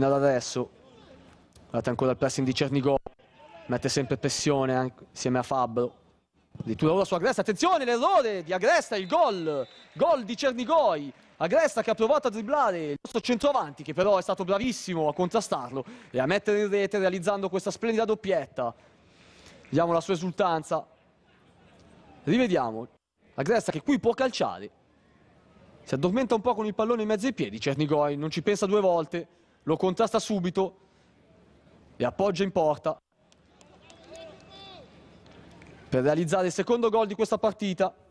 fino ad adesso. Guardate ancora il pressing di Cernigò, mette sempre pressione anche, insieme a Fabbro. Addirittura ora su Agresta, attenzione l'errore di Agresta, il gol, gol di Cernigoi. Agresta che ha provato a dribblare il nostro centroavanti che però è stato bravissimo a contrastarlo e a mettere in rete realizzando questa splendida doppietta. Vediamo la sua esultanza. Rivediamo. Agresta che qui può calciare. Si addormenta un po' con il pallone in mezzo ai piedi. Cernigoi non ci pensa due volte lo contrasta subito e appoggia in porta per realizzare il secondo gol di questa partita